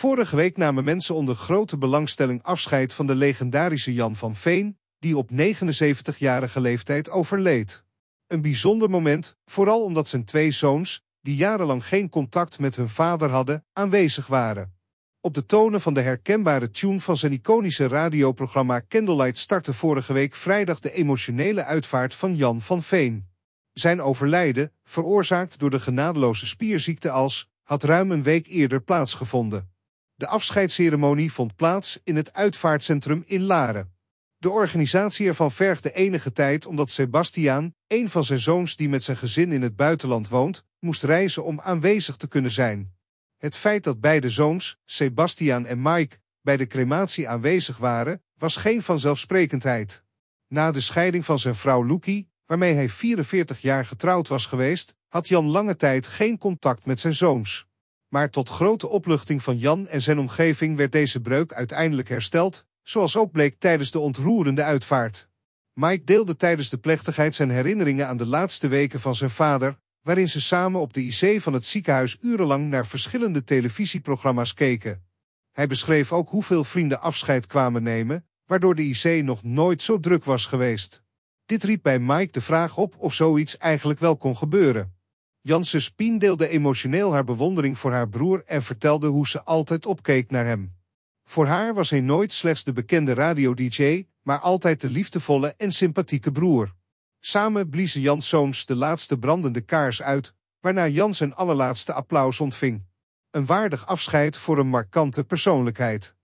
Vorige week namen mensen onder grote belangstelling afscheid van de legendarische Jan van Veen, die op 79-jarige leeftijd overleed. Een bijzonder moment, vooral omdat zijn twee zoons, die jarenlang geen contact met hun vader hadden, aanwezig waren. Op de tonen van de herkenbare tune van zijn iconische radioprogramma Candlelight startte vorige week vrijdag de emotionele uitvaart van Jan van Veen. Zijn overlijden, veroorzaakt door de genadeloze spierziekte als, had ruim een week eerder plaatsgevonden. De afscheidsceremonie vond plaats in het uitvaartcentrum in Laren. De organisatie ervan vergde enige tijd omdat Sebastiaan, een van zijn zoons die met zijn gezin in het buitenland woont, moest reizen om aanwezig te kunnen zijn. Het feit dat beide zoons, Sebastiaan en Mike, bij de crematie aanwezig waren, was geen vanzelfsprekendheid. Na de scheiding van zijn vrouw Loekie, waarmee hij 44 jaar getrouwd was geweest, had Jan lange tijd geen contact met zijn zoons. Maar tot grote opluchting van Jan en zijn omgeving werd deze breuk uiteindelijk hersteld, zoals ook bleek tijdens de ontroerende uitvaart. Mike deelde tijdens de plechtigheid zijn herinneringen aan de laatste weken van zijn vader, waarin ze samen op de IC van het ziekenhuis urenlang naar verschillende televisieprogramma's keken. Hij beschreef ook hoeveel vrienden afscheid kwamen nemen, waardoor de IC nog nooit zo druk was geweest. Dit riep bij Mike de vraag op of zoiets eigenlijk wel kon gebeuren. Janse Spien deelde emotioneel haar bewondering voor haar broer en vertelde hoe ze altijd opkeek naar hem. Voor haar was hij nooit slechts de bekende radiodj, maar altijd de liefdevolle en sympathieke broer. Samen bliezen Janszoons de laatste brandende kaars uit, waarna Jans een allerlaatste applaus ontving. Een waardig afscheid voor een markante persoonlijkheid.